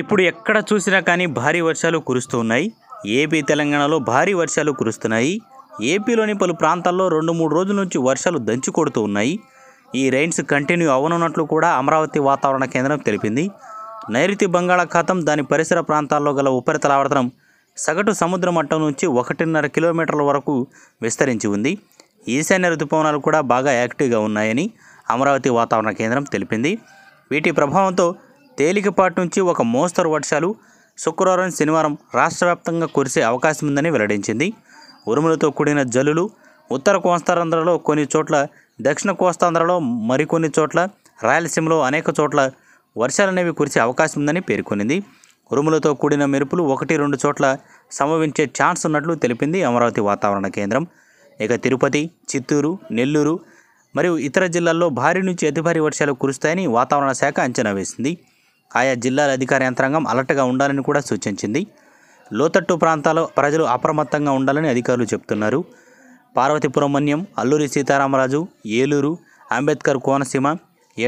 ఇప్పుడు ఎక్కడ చూసినా కానీ భారీ వర్షాలు కురుస్తూ ఉన్నాయి ఏపీ తెలంగాణలో భారీ వర్షాలు కురుస్తున్నాయి ఏపీలోని పలు ప్రాంతాల్లో రెండు మూడు రోజుల నుంచి వర్షాలు దంచి కొడుతూ ఉన్నాయి ఈ రైన్స్ కంటిన్యూ అవనున్నట్లు కూడా అమరావతి వాతావరణ కేంద్రం తెలిపింది నైరుతి బంగాళాఖాతం దాని పరిసర ప్రాంతాల్లో గల ఉపరితల ఆవర్తనం సగటు సముద్ర మట్టం నుంచి ఒకటిన్నర కిలోమీటర్ల వరకు విస్తరించి ఉంది ఈశాన్య ఋతుపవనాలు కూడా బాగా యాక్టివ్గా ఉన్నాయని అమరావతి వాతావరణ కేంద్రం తెలిపింది వీటి ప్రభావంతో తేలికపాటి నుంచి ఒక మోస్తరు వర్షాలు శుక్రవారం శనివారం రాష్ట్రవ్యాప్తంగా కురిసే అవకాశం ఉందని వెల్లడించింది ఉరుములతో కూడిన జల్లులు ఉత్తర కోస్తాంధ్రలో కొన్ని చోట్ల దక్షిణ కోస్తాంధ్రలో మరికొన్ని చోట్ల రాయలసీమలో అనేక చోట్ల వర్షాలనేవి కురిసే అవకాశం ఉందని పేర్కొనింది ఉరుములతో కూడిన మెరుపులు ఒకటి రెండు చోట్ల సంభవించే ఛాన్స్ ఉన్నట్లు తెలిపింది అమరావతి వాతావరణ కేంద్రం ఇక తిరుపతి చిత్తూరు నెల్లూరు మరియు ఇతర జిల్లాల్లో భారీ నుంచి అతి భారీ వర్షాలు కురుస్తాయని వాతావరణ శాఖ అంచనా వేసింది ఆయా జిల్లాల అధికార యంత్రాంగం అలర్ట్గా ఉండాలని కూడా సూచించింది లోతట్టు ప్రాంతాల్లో ప్రజలు అప్రమత్తంగా ఉండాలని అధికారులు చెబుతున్నారు పార్వతీపురమన్యం అల్లూరి సీతారామరాజు ఏలూరు అంబేద్కర్ కోనసీమ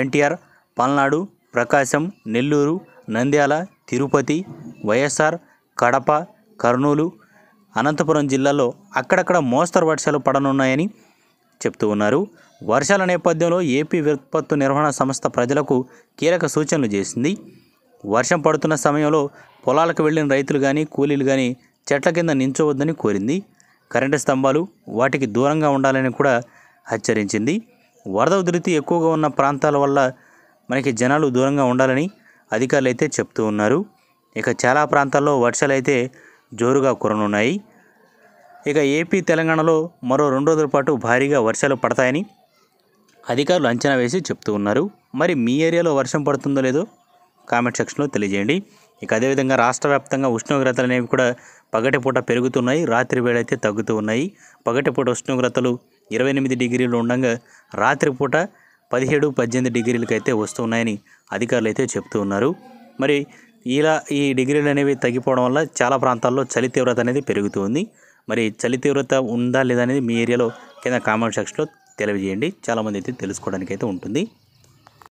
ఎన్టీఆర్ పల్నాడు ప్రకాశం నెల్లూరు నంద్యాల తిరుపతి వైఎస్ఆర్ కడప కర్నూలు అనంతపురం జిల్లాలో అక్కడక్కడ మోస్తరు వర్షాలు పడనున్నాయని చెప్తూ ఉన్నారు వర్షాల నేపథ్యంలో ఏపీ విపత్తు నిర్వహణ సంస్థ ప్రజలకు కీలక సూచనలు చేసింది వర్షం పడుతున్న సమయంలో పొలాలకు వెళ్లిన రైతులు కానీ కూలీలు కానీ చెట్ల కింద నించోవద్దని కోరింది కరెంటు స్తంభాలు వాటికి దూరంగా ఉండాలని కూడా హెచ్చరించింది వరద ఉధృతి ఎక్కువగా ఉన్న ప్రాంతాల వల్ల మనకి జనాలు దూరంగా ఉండాలని అధికారులు అయితే చెప్తూ ఉన్నారు ఇక చాలా ప్రాంతాల్లో వర్షాలు అయితే జోరుగా కురనున్నాయి ఇక ఏపీ తెలంగాణలో మరో రెండు రోజుల పాటు భారీగా వర్షాలు పడతాయని అధికారులు అంచనా వేసి చెప్తూ ఉన్నారు మరి మీ ఏరియాలో వర్షం పడుతుందో లేదో కామెంట్ సెక్షన్లో తెలియజేయండి ఇక అదేవిధంగా రాష్ట్ర వ్యాప్తంగా ఉష్ణోగ్రతలు అనేవి కూడా పగటిపూట పెరుగుతున్నాయి రాత్రి వేళ అయితే తగ్గుతూ ఉన్నాయి పగటిపూట ఉష్ణోగ్రతలు ఇరవై ఎనిమిది డిగ్రీలు ఉండగా రాత్రిపూట పదిహేడు పద్దెనిమిది డిగ్రీలకు అయితే వస్తున్నాయని అధికారులు అయితే చెప్తూ ఉన్నారు మరి ఇలా ఈ డిగ్రీలు అనేవి తగ్గిపోవడం వల్ల చాలా ప్రాంతాల్లో చలి తీవ్రత అనేది పెరుగుతుంది మరి చలి తీవ్రత ఉందా లేదా అనేది మీ ఏరియాలో కింద కామెంట్ సెక్షన్లో తెలియజేయండి చాలామంది అయితే తెలుసుకోవడానికి అయితే ఉంటుంది